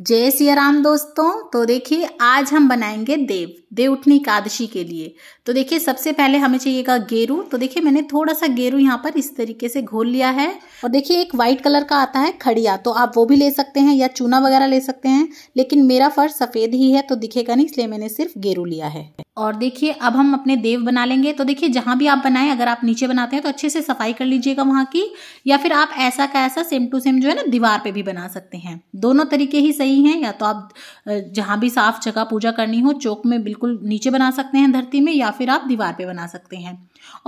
जय सिया राम दोस्तों तो देखिए आज हम बनाएंगे देव देव उठनी एकादशी के लिए तो देखिए सबसे पहले हमें चाहिएगा गेरू तो देखिए मैंने थोड़ा सा गेरू यहाँ पर इस तरीके से घोल लिया है और देखिए एक व्हाइट कलर का आता है खड़िया तो आप वो भी ले सकते हैं या चूना वगैरह ले सकते हैं लेकिन मेरा फर्श सफेद ही है तो दिखेगा नहीं इसलिए मैंने सिर्फ गेरू लिया है और देखिए अब हम अपने देव बना लेंगे तो देखिए जहां भी आप बनाएं अगर आप नीचे बनाते हैं तो अच्छे से सफाई कर लीजिएगा वहाँ की या फिर आप ऐसा का ऐसा सेम टू सेम जो है ना दीवार पे भी बना सकते हैं दोनों तरीके ही सही हैं या तो आप जहाँ भी साफ जगह पूजा करनी हो चौक में बिल्कुल नीचे बना सकते हैं धरती में या फिर आप दीवार पे बना सकते हैं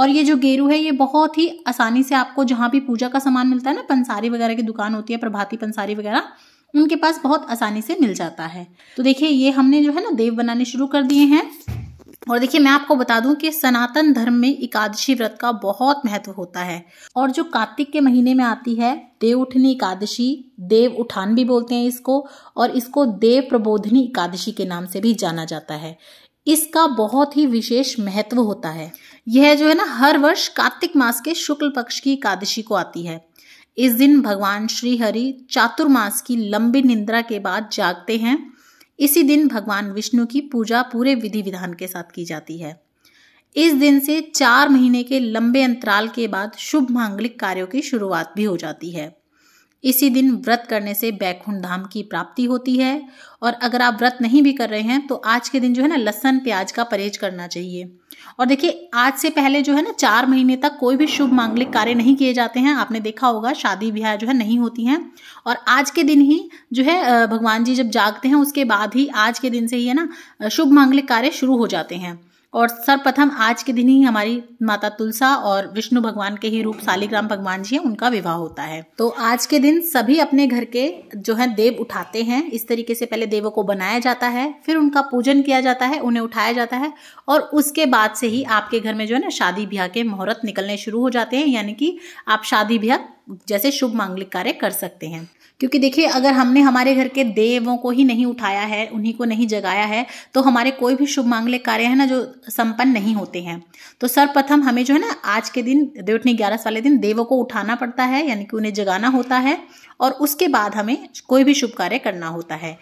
और ये जो गेरू है ये बहुत ही आसानी से आपको जहाँ भी पूजा का सामान मिलता है ना पंसारी वगैरह की दुकान होती है प्रभाती पंसारी वगैरह उनके पास बहुत आसानी से मिल जाता है तो देखिए ये हमने जो है ना देव बनाने शुरू कर दिए हैं और देखिए मैं आपको बता दूं कि सनातन धर्म में एकादशी व्रत का बहुत महत्व होता है और जो कार्तिक के महीने में आती है देव उठनी एकादशी देव उठान भी बोलते हैं इसको और इसको देव प्रबोधनी एकादशी के नाम से भी जाना जाता है इसका बहुत ही विशेष महत्व होता है यह जो है ना हर वर्ष कार्तिक मास के शुक्ल पक्ष की एकादशी को आती है इस दिन भगवान श्री हरि चातुर्मास की लंबी निंद्रा के बाद जागते हैं इसी दिन भगवान विष्णु की पूजा पूरे विधि विधान के साथ की जाती है इस दिन से चार महीने के लंबे अंतराल के बाद शुभ मांगलिक कार्यों की शुरुआत भी हो जाती है इसी दिन व्रत करने से बैकुंठ धाम की प्राप्ति होती है और अगर आप व्रत नहीं भी कर रहे हैं तो आज के दिन जो है ना लहसन प्याज का परहेज करना चाहिए और देखिए आज से पहले जो है ना चार महीने तक कोई भी शुभ मांगलिक कार्य नहीं किए जाते हैं आपने देखा होगा शादी ब्याह जो है नहीं होती हैं और आज के दिन ही जो है भगवान जी जब जागते हैं उसके बाद ही आज के दिन से ही है ना शुभ मांगलिक कार्य शुरू हो जाते हैं और सर्वप्रथम आज के दिन ही हमारी माता तुलसा और विष्णु भगवान के ही रूप शालिग्राम भगवान जी हैं उनका विवाह होता है तो आज के दिन सभी अपने घर के जो है देव उठाते हैं इस तरीके से पहले देवों को बनाया जाता है फिर उनका पूजन किया जाता है उन्हें उठाया जाता है और उसके बाद से ही आपके घर में जो है ना शादी ब्याह के मुहूर्त निकलने शुरू हो जाते हैं यानी कि आप शादी ब्याह जैसे शुभ मांगलिक कार्य कर सकते हैं क्योंकि देखिए अगर हमने हमारे घर के देवों को ही नहीं उठाया है उन्हीं को नहीं जगाया है तो हमारे कोई भी शुभ मांगलिक कार्य है ना जो संपन्न नहीं होते हैं तो सर्वप्रथम हमें जो है ना आज के दिन देवठनी ग्यारस वाले दिन देवों को उठाना पड़ता है यानी कि उन्हें जगाना होता है और उसके बाद हमें कोई भी शुभ कार्य करना होता है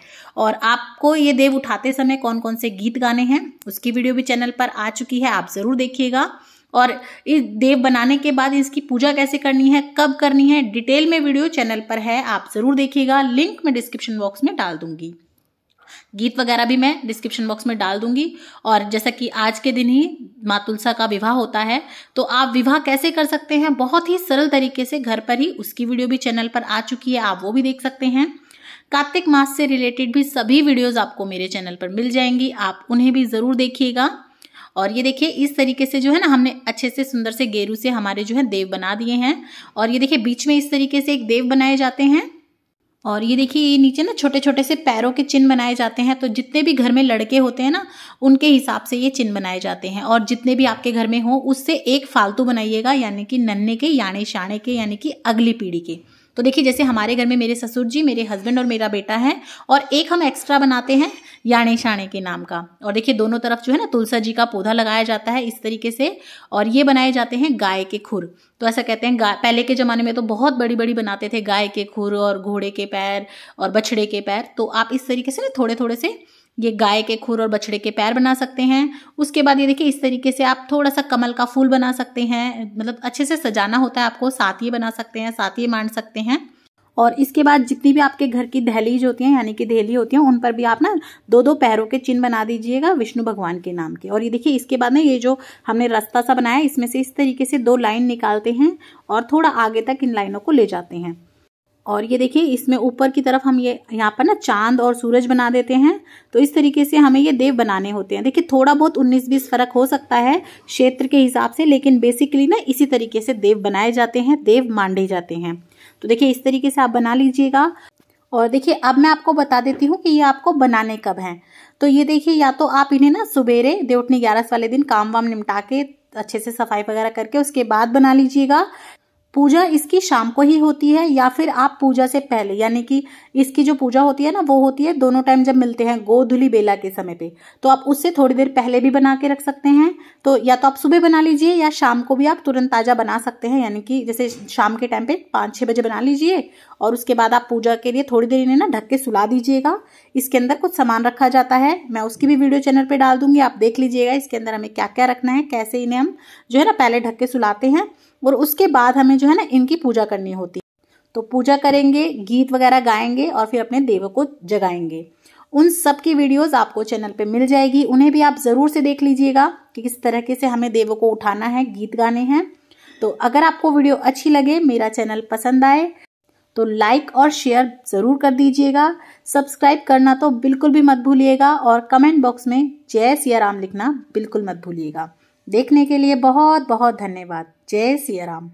और आपको ये देव उठाते समय कौन कौन से गीत गाने हैं उसकी वीडियो भी चैनल पर आ चुकी है आप ज़रूर देखिएगा और इस देव बनाने के बाद इसकी पूजा कैसे करनी है कब करनी है डिटेल में वीडियो चैनल पर है आप जरूर देखिएगा लिंक मैं डिस्क्रिप्शन बॉक्स में डाल दूंगी गीत वगैरह भी मैं डिस्क्रिप्शन बॉक्स में डाल दूंगी और जैसा कि आज के दिन ही माँ तुलसा का विवाह होता है तो आप विवाह कैसे कर सकते हैं बहुत ही सरल तरीके से घर पर ही उसकी वीडियो भी चैनल पर आ चुकी है आप वो भी देख सकते हैं कार्तिक मास से रिलेटेड भी सभी वीडियोस आपको मेरे चैनल पर मिल जाएंगी आप उन्हें भी ज़रूर देखिएगा और ये देखिए इस तरीके से जो है ना हमने अच्छे से सुंदर से गेरू से हमारे जो है देव बना दिए हैं और ये देखिए बीच में इस तरीके से एक देव बनाए जाते हैं और ये देखिए ये नीचे ना छोटे छोटे से पैरों के चिन्ह बनाए जाते हैं तो जितने भी घर में लड़के होते हैं ना उनके हिसाब से ये चिन्ह बनाए जाते हैं और जितने भी आपके घर में हो उससे एक फालतू बनाइएगा यानी कि नन्हे के याने शाणे के यानी कि अगली पीढ़ी के तो देखिए जैसे हमारे घर में मेरे ससुर जी मेरे हस्बैंड और मेरा बेटा है और एक हम एक्स्ट्रा बनाते हैं याणे शाणे के नाम का और देखिए दोनों तरफ जो है ना तुलसा जी का पौधा लगाया जाता है इस तरीके से और ये बनाए जाते हैं गाय के खुर तो ऐसा कहते हैं पहले के ज़माने में तो बहुत बड़ी बड़ी बनाते थे गाय के खुर और घोड़े के पैर और बछड़े के पैर तो आप इस तरीके से ना थोड़े थोड़े से ये गाय के खुर और बछड़े के पैर बना सकते हैं उसके बाद ये देखिए इस तरीके से आप थोड़ा सा कमल का फूल बना सकते हैं मतलब अच्छे से सजाना होता है आपको ही बना सकते हैं ही मांड सकते हैं और इसके बाद जितनी भी आपके घर की दहलीज होती हैं यानी कि दहली होती हैं उन पर भी आप ना दो दो पैरों के चिन्ह बना दीजिएगा विष्णु भगवान के नाम के और ये देखिए इसके बाद ना ये जो हमने रास्ता सा बनाया इसमें से इस तरीके से दो लाइन निकालते हैं और थोड़ा आगे तक इन लाइनों को ले जाते हैं और ये देखिए इसमें ऊपर की तरफ हम ये यहाँ पर ना चांद और सूरज बना देते हैं तो इस तरीके से हमें ये देव बनाने होते हैं देखिए थोड़ा बहुत उन्नीस बीस फर्क हो सकता है क्षेत्र के हिसाब से लेकिन बेसिकली ना इसी तरीके से देव बनाए जाते हैं देव मांडे जाते हैं तो देखिए इस तरीके से आप बना लीजिएगा और देखिए अब मैं आपको बता देती हूँ कि ये आपको बनाने कब हैं तो ये देखिए या तो आप इन्हें ना सुबेरे देवटनी ग्यारस वाले दिन काम वाम निपटा के अच्छे से सफाई वगैरह करके उसके बाद बना लीजिएगा पूजा इसकी शाम को ही होती है या फिर आप पूजा से पहले यानी कि इसकी जो पूजा होती है ना वो होती है दोनों टाइम जब मिलते हैं गोधुली बेला के समय पे तो आप उससे थोड़ी देर पहले भी बना के रख सकते हैं तो या तो आप सुबह बना लीजिए या शाम को भी आप तुरंत ताज़ा बना सकते हैं यानी कि जैसे शाम के टाइम पे पाँच छः बजे बना लीजिए और उसके बाद आप पूजा के लिए थोड़ी देर इन्हें ना ढक के सुला दीजिएगा इसके अंदर कुछ सामान रखा जाता है मैं उसकी भी वीडियो चैनल पर डाल दूंगी आप देख लीजिएगा इसके अंदर हमें क्या क्या रखना है कैसे इन्हें हम जो है ना पहले ढक के सुलाते हैं और उसके बाद हमें जो है ना इनकी पूजा करनी होती तो पूजा करेंगे गीत वगैरह गाएंगे और फिर अपने देवों को जगाएंगे उन सब की वीडियोस आपको चैनल पे मिल जाएगी उन्हें भी आप ज़रूर से देख लीजिएगा कि किस तरीके से हमें देवों को उठाना है गीत गाने हैं तो अगर आपको वीडियो अच्छी लगे मेरा चैनल पसंद आए तो लाइक और शेयर ज़रूर कर दीजिएगा सब्सक्राइब करना तो बिल्कुल भी मत भूलिएगा और कमेंट बॉक्स में जय सिया राम लिखना बिल्कुल मत भूलिएगा देखने के लिए बहुत बहुत धन्यवाद जय सिया राम